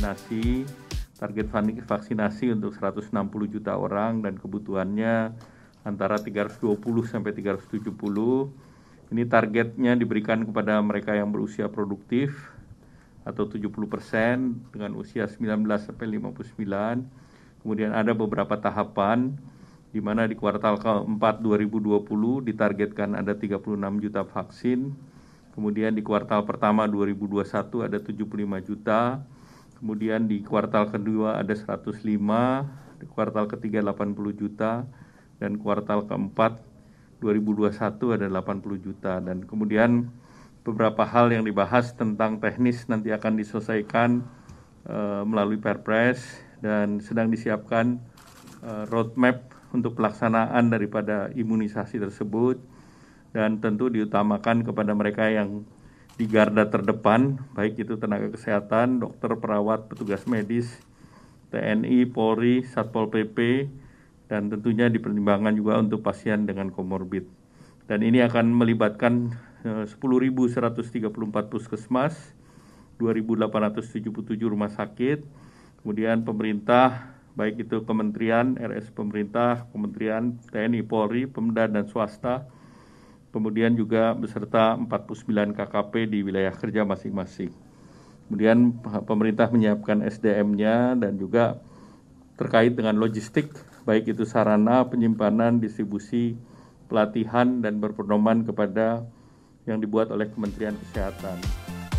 vaksinasi target vaksinasi untuk 160 juta orang dan kebutuhannya antara 320 sampai 370. Ini targetnya diberikan kepada mereka yang berusia produktif atau 70% persen dengan usia 19 sampai 59. Kemudian ada beberapa tahapan di mana di kuartal keempat 2020 ditargetkan ada 36 juta vaksin. Kemudian di kuartal pertama 2021 ada 75 juta kemudian di kuartal kedua ada 105, di kuartal ketiga 80 juta, dan kuartal keempat 2021 ada 80 juta. Dan kemudian beberapa hal yang dibahas tentang teknis nanti akan diselesaikan uh, melalui perpres dan sedang disiapkan uh, roadmap untuk pelaksanaan daripada imunisasi tersebut dan tentu diutamakan kepada mereka yang di garda terdepan, baik itu tenaga kesehatan, dokter, perawat, petugas medis, TNI, Polri, Satpol PP, dan tentunya dipertimbangkan juga untuk pasien dengan komorbid. Dan ini akan melibatkan 10.134 eh, puskesmas, 2.877 rumah sakit, kemudian pemerintah, baik itu kementerian, RS pemerintah, kementerian, TNI, Polri, Pemda, dan swasta, kemudian juga beserta 49 KKP di wilayah kerja masing-masing. Kemudian pemerintah menyiapkan SDM-nya dan juga terkait dengan logistik, baik itu sarana, penyimpanan, distribusi, pelatihan, dan berpedoman kepada yang dibuat oleh Kementerian Kesehatan.